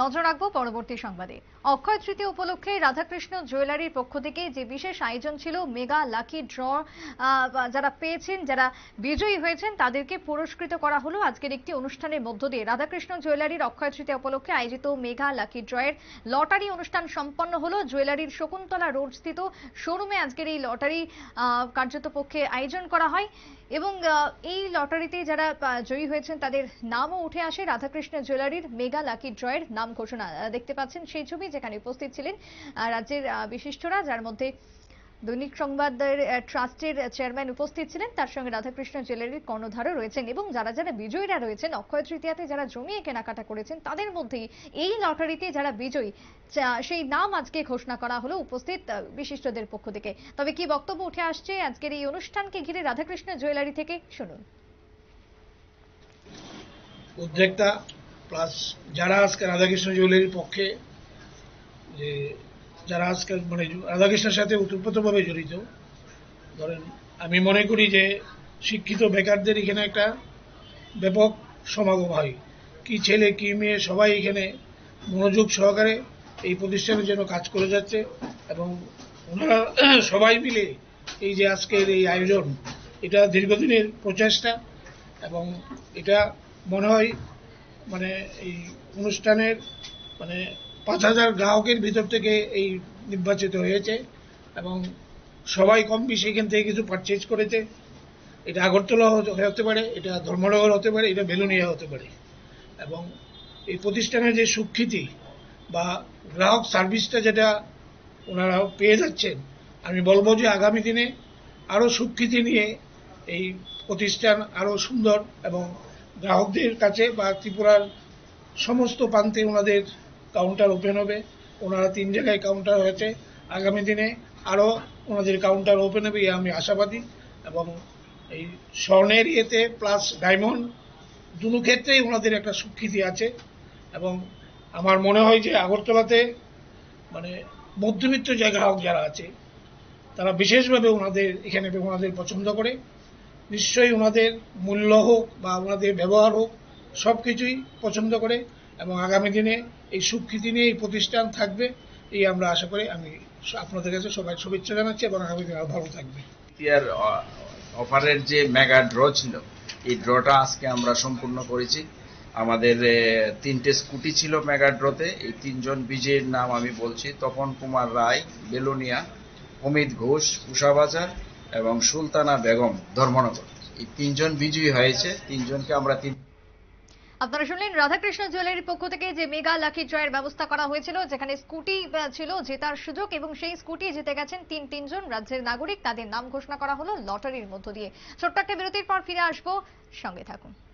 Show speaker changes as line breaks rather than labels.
নজর রাখবো পরবর্তী সংবাদে অক্ষয় তৃতীয় উপলক্ষে রাধাকৃষ্ণ জুয়েলারির পক্ষ থেকে যে বিশেষ আয়োজন ছিল মেগা লাকি ড্র যারা পেয়েছেন যারা বিজয়ী হয়েছেন তাদেরকে পুরস্কৃত করা হলো আজকের একটি অনুষ্ঠানের মধ্য দিয়ে রাধাকৃষ্ণ জুয়েলারির অক্ষয় তৃতীয় উপলক্ষে আয়োজিত মেগা লাকি ড্রয়ের লটারি অনুষ্ঠান সম্পন্ন হলো জুয়েলারির শকুন্তলা রোড স্থিত শোরুমে আজকের এই লটারি কার্যত পক্ষে আয়োজন করা হয় এবং এই লটারিতে যারা জয়ী হয়েছেন তাদের নামও উঠে আসে রাধাকৃষ্ণ জুয়েলারির মেগা লাকি ড্রয়ের নাম নাম ঘোষণা দেখতে পাচ্ছেন সেই ছবি যেখানে উপস্থিত ছিলেন রাজ্যের বিশিষ্টরা যার মধ্যে দৈনিক সংবাদের ট্রাস্টের চেয়ারম্যান উপস্থিত ছিলেন তার সঙ্গে রাধাকৃষ্ণ জুয়েলারির কর্ণধারও রয়েছেন এবং যারা যারা বিজয়ীরা রয়েছেন অক্ষয় তৃতীয়াতে যারা জমিয়ে কেনাকাটা করেছেন তাদের মধ্যেই এই লটারিতে যারা বিজয়ী সেই নাম আজকে ঘোষণা করা হলো উপস্থিত বিশিষ্টদের পক্ষ থেকে তবে কি বক্তব্য উঠে আসছে আজকের এই অনুষ্ঠানকে ঘিরে রাধাকৃষ্ণ জুয়েলারি থেকে শুনুন
উদ্যোক্তা প্লাস যারা আজকে রাধাকৃষ্ণ জুয়েলারির পক্ষে যে যারা আজকাল মানে রাধাকৃষ্ণের সাথে ওতপ্রোতভাবে জড়িত ধরেন আমি মনে করি যে শিক্ষিত বেকারদের এখানে একটা ব্যাপক সমাগম হয় কি ছেলে কি মেয়ে সবাই এখানে মনোযোগ সহকারে এই প্রতিষ্ঠানের জন্য কাজ করে যাচ্ছে এবং ওনারা সবাই মিলে এই যে আজকের এই আয়োজন এটা দীর্ঘদিনের প্রচেষ্টা এবং এটা মনে হয় মানে এই অনুষ্ঠানের মানে পাঁচ হাজার গ্রাহকের ভিতর থেকে এই নির্বাচিত হয়েছে এবং সবাই কম বেশি এখান থেকে কিছু পারচেজ করেছে এটা আগরতলা হতে পারে এটা ধর্মনগর হতে পারে এটা বেলুনিয়া হতে পারে এবং এই প্রতিষ্ঠানের যে সুখ্যাতি বা গ্রাহক সার্ভিসটা যেটা ওনারা পেয়ে যাচ্ছেন আমি বলবো যে আগামী দিনে আরও সুখ্যাতি নিয়ে এই প্রতিষ্ঠান আরও সুন্দর এবং গ্রাহকদের কাছে বা ত্রিপুরার সমস্ত প্রান্তে ওনাদের কাউন্টার ওপেন হবে ওনারা তিন জায়গায় কাউন্টার হয়েছে আগামী দিনে আরও ওনাদের কাউন্টার ওপেন হবে আমি আশাবাদী এবং এই স্বর্ণের ইয়েতে প্লাস ডায়মন্ড দুনো ক্ষেত্রেই ওনাদের একটা স্বীকৃতি আছে এবং আমার মনে হয় যে আগরতলাতে মানে মধ্যবিত্ত যে গ্রাহক যারা আছে তারা বিশেষভাবে ওনাদের এখানে ওনাদের পছন্দ করে নিশ্চয়ই ওনাদের মূল্য হোক বা ওনাদের ব্যবহার হোক সব কিছুই পছন্দ করে এবং আগামী দিনে এই সুখ্যাতি নিয়ে এই প্রতিষ্ঠান থাকবে এই আমরা আশা করি আমি আপনাদের কাছে সবাই শুভেচ্ছা জানাচ্ছি এবং আগামী দিনে আরও ভালো থাকবে
অফারের যে মেগা ড্র ছিল এই ড্রটা আজকে আমরা সম্পূর্ণ করেছি আমাদের তিনটে স্কুটি ছিল মেগা ড্রতে এই তিনজন বিজয়ীর নাম আমি বলছি তপন কুমার রায় বেলুনিয়া অমিত ঘোষ উষাবাজার এবং সুলতানা বেগম ধর্মনগর এই তিনজন বিজয়ী হয়েছে তিনজনকে আমরা তিন
আপনারা শুনলেন রাধাকৃষ্ণ জুয়েলারি পক্ষ থেকে যে মেগা লাকি ড্রয়ের ব্যবস্থা করা হয়েছিল যেখানে স্কুটি ছিল জেতার সুযোগ এবং সেই স্কুটি জিতে গেছেন তিন তিনজন রাজ্যের নাগরিক তাদের নাম ঘোষণা করা হলো লটারির মধ্য দিয়ে ছোট্ট একটা বিরতির পর ফিরে আসবো সঙ্গে থাকুন